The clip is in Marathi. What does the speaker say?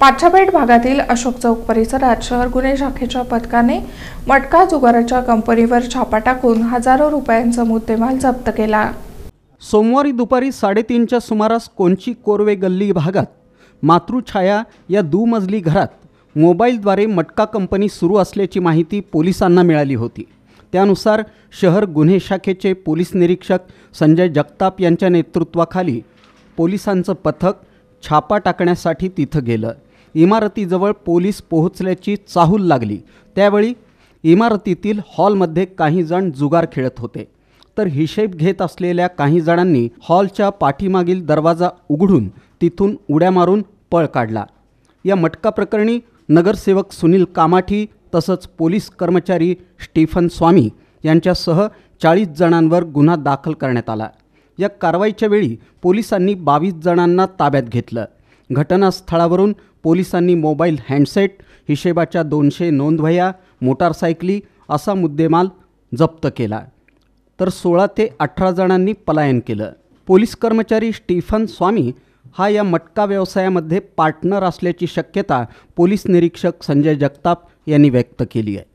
पाचपेठ भागातील अशोक चौक परिसरात शहर गुन्हे शाखेच्या पथकाने मटका जुगाराच्या कंपनीवर छापा टाकून हजारो रुपयांचा मुद्देमाल जप्त केला सोमवारी दुपारी साडेतीनच्या सुमारास कोणची कोरवे गल्ली भागात मातृछाया या दुमजली घरात मोबाईलद्वारे मटका कंपनी सुरू असल्याची माहिती पोलिसांना मिळाली होती त्यानुसार शहर गुन्हे शाखेचे पोलीस निरीक्षक संजय जगताप यांच्या नेतृत्वाखाली पोलिसांचं पथक छापा टाकण्यासाठी तिथं गेलं इमारतीजवळ पोलीस पोहोचल्याची चाहूल लागली त्यावेळी इमारतीतील हॉलमध्ये काही जण जुगार खेळत होते तर हिशेब घेत असलेल्या काही जणांनी हॉलच्या पाठीमागील दरवाजा उघडून तिथून उड्या मारून पळ काढला या मटका प्रकरणी नगरसेवक सुनील कामाठी तसंच पोलीस कर्मचारी स्टीफन स्वामी यांच्यासह चाळीस जणांवर गुन्हा दाखल करण्यात आला या कारवाईच्या वेळी पोलिसांनी बावीस जणांना ताब्यात घेतलं घटनास्थळावरून पोलिसांनी मोबाईल हँडसेट हिशेबाच्या दोनशे नोंदवह्या मोटारसायकली असा मुद्देमाल जप्त केला तर सोळा ते अठरा जणांनी पलायन केलं पोलीस कर्मचारी स्टीफन स्वामी हा या मटका व्यवसायामध्ये पार्टनर असल्याची शक्यता पोलीस निरीक्षक संजय जगताप यांनी व्यक्त केली आहे